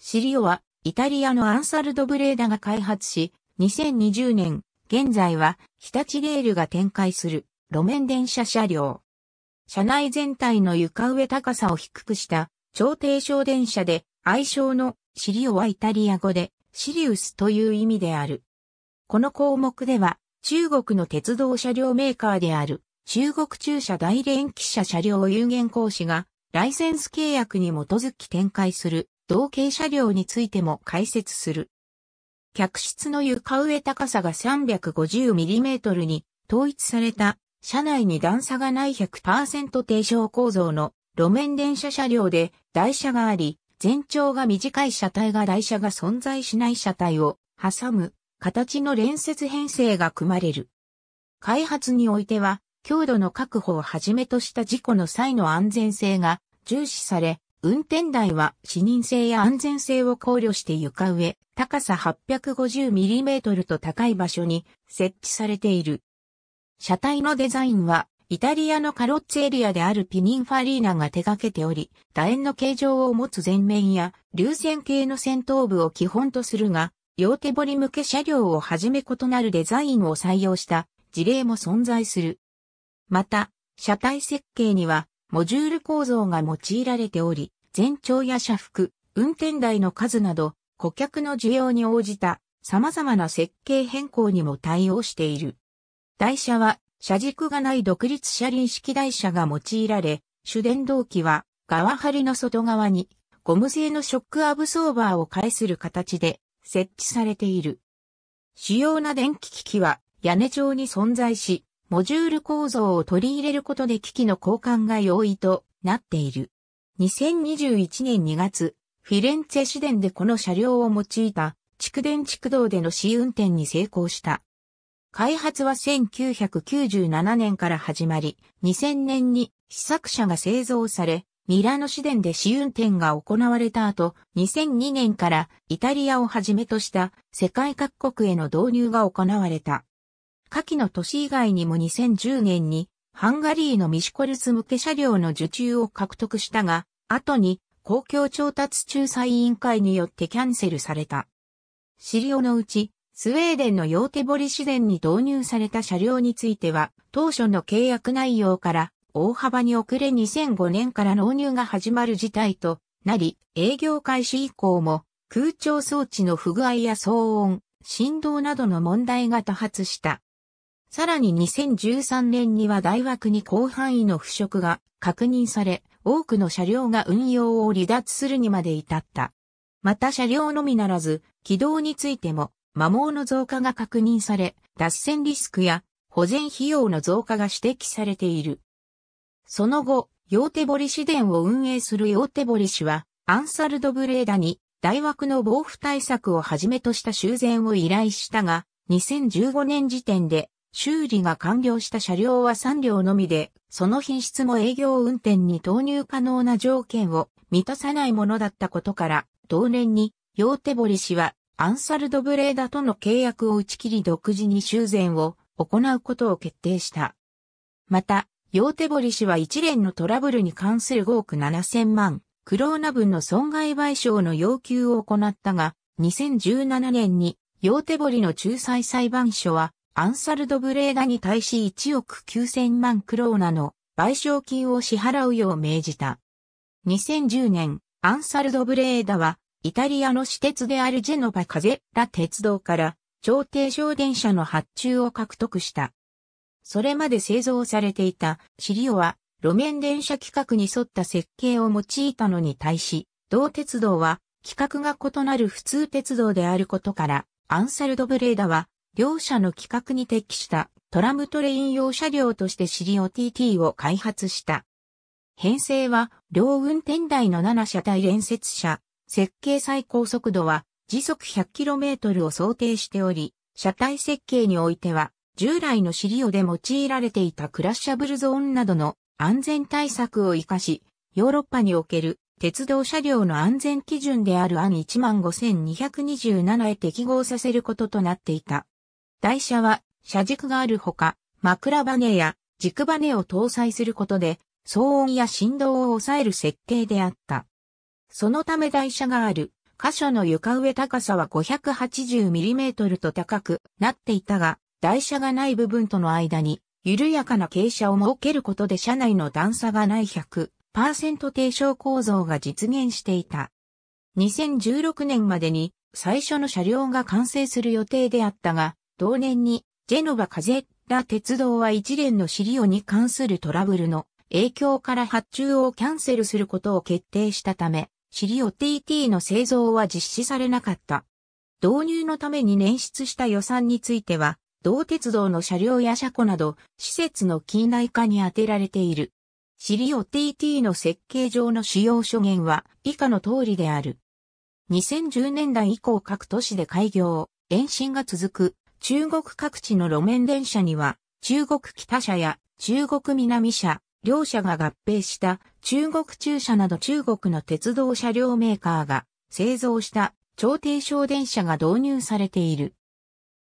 シリオは、イタリアのアンサルド・ブレーダが開発し、2020年、現在は、日立レールが展開する、路面電車車両。車内全体の床上高さを低くした、超低床電車で、愛称のシリオはイタリア語で、シリウスという意味である。この項目では、中国の鉄道車両メーカーである、中国中車大連機車車両有限講師が、ライセンス契約に基づき展開する同型車両についても解説する。客室の床上高さが 350mm に統一された車内に段差がない100%低床構造の路面電車車両で台車があり、全長が短い車体が台車が存在しない車体を挟む形の連接編成が組まれる。開発においては、強度の確保をはじめとした事故の際の安全性が重視され、運転台は視認性や安全性を考慮して床上、高さ 850mm と高い場所に設置されている。車体のデザインはイタリアのカロッツエリアであるピニンファリーナが手掛けており、楕円の形状を持つ前面や流線形の先頭部を基本とするが、両手堀向け車両をはじめ異なるデザインを採用した事例も存在する。また、車体設計にはモジュール構造が用いられており、全長や車幅、運転台の数など、顧客の需要に応じた様々な設計変更にも対応している。台車は、車軸がない独立車輪式台車が用いられ、主電動機は、側張りの外側に、ゴム製のショックアブソーバーを介する形で設置されている。主要な電気機器は屋根上に存在し、モジュール構造を取り入れることで機器の交換が容易となっている。2021年2月、フィレンツェ市電でこの車両を用いた蓄電蓄動での試運転に成功した。開発は1997年から始まり、2000年に試作車が製造され、ミラノ市電で試運転が行われた後、2002年からイタリアをはじめとした世界各国への導入が行われた。下記の都市以外にも2010年にハンガリーのミシコルス向け車両の受注を獲得したが、後に公共調達仲裁委員会によってキャンセルされた。資料のうち、スウェーデンのヨーテボリ自然に導入された車両については、当初の契約内容から大幅に遅れ2005年から納入が始まる事態となり、営業開始以降も空調装置の不具合や騒音、振動などの問題が多発した。さらに2013年には大枠に広範囲の腐食が確認され、多くの車両が運用を離脱するにまで至った。また車両のみならず、軌道についても、摩耗の増加が確認され、脱線リスクや保全費用の増加が指摘されている。その後、ヨーテボリ市電を運営するヨーテボリ市は、アンサルドブレーダに、大枠の防腐対策をはじめとした修繕を依頼したが、2015年時点で修理が完了した車両は3両のみで、その品質も営業運転に投入可能な条件を満たさないものだったことから、同年に、ヨーテボリ氏は、アンサルドブレーダとの契約を打ち切り独自に修繕を行うことを決定した。また、ヨーテボリ氏は一連のトラブルに関する5億7千万、クローナ分の損害賠償の要求を行ったが、2017年に、ヨーテボリの仲裁裁判所は、アンサルド・ブレーダに対し1億9000万クローナの賠償金を支払うよう命じた。2010年、アンサルド・ブレーダは、イタリアの私鉄であるジェノバ・カゼラ鉄道から、超低省電車の発注を獲得した。それまで製造されていたシリオは、路面電車規格に沿った設計を用いたのに対し、同鉄道は、規格が異なる普通鉄道であることから、アンサルド・ブレーダは、両社の規格に適したトラムトレイン用車両としてシリオ TT を開発した。編成は両運転台の7車体連接車、設計最高速度は時速 100km を想定しており、車体設計においては従来のシリオで用いられていたクラッシャブルゾーンなどの安全対策を活かし、ヨーロッパにおける鉄道車両の安全基準である案15227へ適合させることとなっていた。台車は車軸があるほか、枕バネや軸バネを搭載することで、騒音や振動を抑える設計であった。そのため台車がある箇所の床上高さは 580mm と高くなっていたが、台車がない部分との間に緩やかな傾斜を設けることで車内の段差がない100%低床構造が実現していた。2016年までに最初の車両が完成する予定であったが、同年に、ジェノバカゼッラ鉄道は一連のシリオに関するトラブルの影響から発注をキャンセルすることを決定したため、シリオ TT の製造は実施されなかった。導入のために捻出した予算については、同鉄道の車両や車庫など、施設の近代化に充てられている。シリオ TT の設計上の使用諸言は以下の通りである。2010年代以降各都市で開業、延伸が続く中国各地の路面電車には、中国北車や中国南車、両社が合併した中国中車など中国の鉄道車両メーカーが製造した超低床電車が導入されている。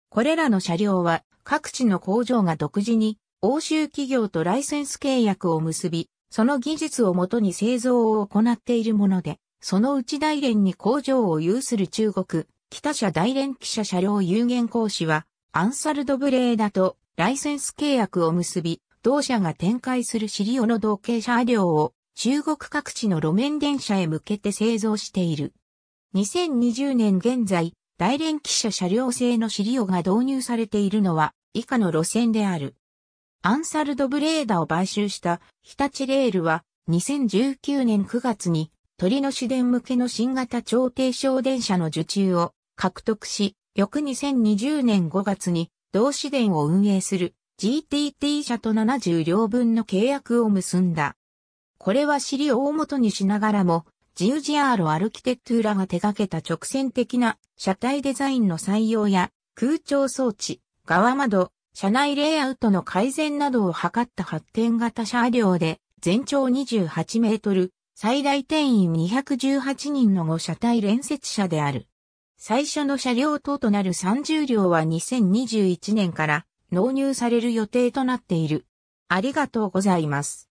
これらの車両は各地の工場が独自に欧州企業とライセンス契約を結び、その技術をもとに製造を行っているもので、そのうち大連に工場を有する中国、北社大連記者車両有限公司は、アンサルドブレーダとライセンス契約を結び、同社が展開するシリオの同型車両を中国各地の路面電車へ向けて製造している。2020年現在、大連記者車両製のシリオが導入されているのは以下の路線である。アンサルドブレーダを買収した日立レールは2019年9月に鳥の市電向けの新型超低床電車の受注を獲得し、翌2020年5月に同市電を運営する GTT 社と70両分の契約を結んだ。これは尻を大元にしながらも、ジウジアールアルキテクトゥーラが手掛けた直線的な車体デザインの採用や空調装置、側窓、車内レイアウトの改善などを図った発展型車両で、全長28メートル、最大定員218人の5車体連接車である。最初の車両等となる30両は2021年から納入される予定となっている。ありがとうございます。